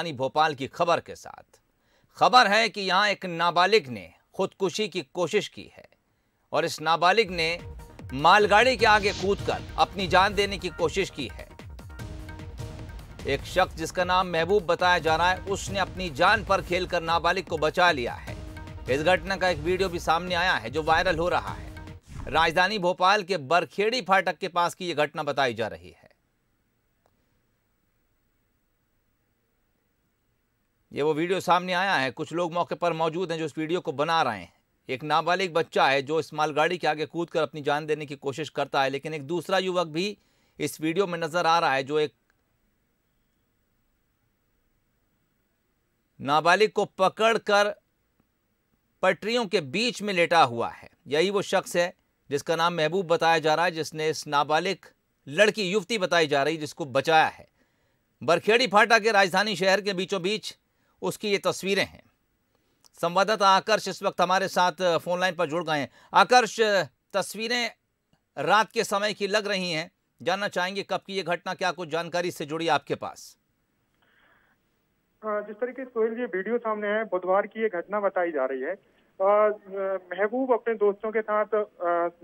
राजधानी भोपाल की खबर के साथ खबर है कि यहाँ एक नाबालिग ने खुदकुशी की कोशिश की है और इस नाबालिग ने मालगाड़ी के आगे कूदकर अपनी जान देने की कोशिश की है एक शख्स जिसका नाम महबूब बताया जा रहा है उसने अपनी जान पर खेलकर नाबालिग को बचा लिया है इस घटना का एक वीडियो भी सामने आया है जो वायरल हो रहा है राजधानी भोपाल के बरखेड़ी फाटक के पास की यह घटना बताई जा रही है ये वो वीडियो सामने आया है कुछ लोग मौके पर मौजूद हैं जो इस वीडियो को बना रहे हैं एक नाबालिग बच्चा है जो इस मालगाड़ी के आगे कूद कर अपनी जान देने की कोशिश करता है लेकिन एक दूसरा युवक भी इस वीडियो में नजर आ रहा है जो एक नाबालिग को पकड़कर पटरियों के बीच में लेटा हुआ है यही वो शख्स है जिसका नाम महबूब बताया जा रहा है जिसने इस नाबालिग लड़की युवती बताई जा रही जिसको बचाया है बरखेड़ी फाटा के राजधानी शहर के बीचों बीच उसकी ये तस्वीरें हैं संवाददाता आकर्ष इस वक्त हमारे साथ फ़ोन लाइन पर जुड़ गए हैं आकर्ष तस्वीरें रात के समय की लग रही हैं जानना चाहेंगे कब की ये घटना क्या कुछ जानकारी से जुड़ी आपके पास जिस तरीके से सोहेल जी वीडियो सामने है बुधवार की ये घटना बताई जा रही है महबूब अपने दोस्तों के साथ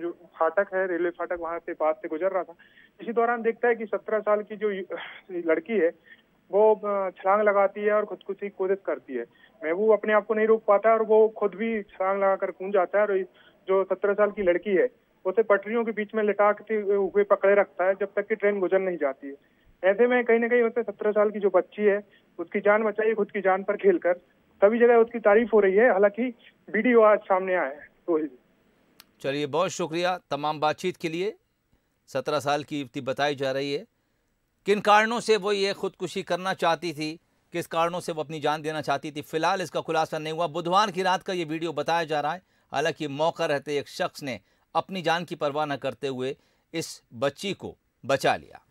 जो फाटक है रेलवे फाटक वहां से पास से गुजर रहा था इसी दौरान देखता है कि सत्रह साल की जो लड़की है वो छलांग लगाती है और खुदकुशी की कोशिश करती है महबूब अपने आप को नहीं रोक पाता और वो खुद भी छलांग लगाकर कूद जाता है और जो सत्रह साल की लड़की है उसे पटरियों के बीच में लटाकते हुए पकड़े रखता है जब तक कि ट्रेन गुजर नहीं जाती है ऐसे में कहीं ना कहीं उसे सत्रह साल की जो बच्ची है उसकी जान बचाई खुद की जान पर खेल कर सभी जगह उसकी तारीफ हो रही है हालांकि वीडियो आज सामने आया है रोहित चलिए बहुत शुक्रिया तमाम बातचीत के लिए सत्रह साल की युवती बताई जा रही है किन कारणों से वो ये ख़ुदकुशी करना चाहती थी किस कारणों से वो अपनी जान देना चाहती थी फ़िलहाल इसका खुलासा नहीं हुआ बुधवार की रात का ये वीडियो बताया जा रहा है हालांकि मौका रहते एक शख्स ने अपनी जान की परवाह न करते हुए इस बच्ची को बचा लिया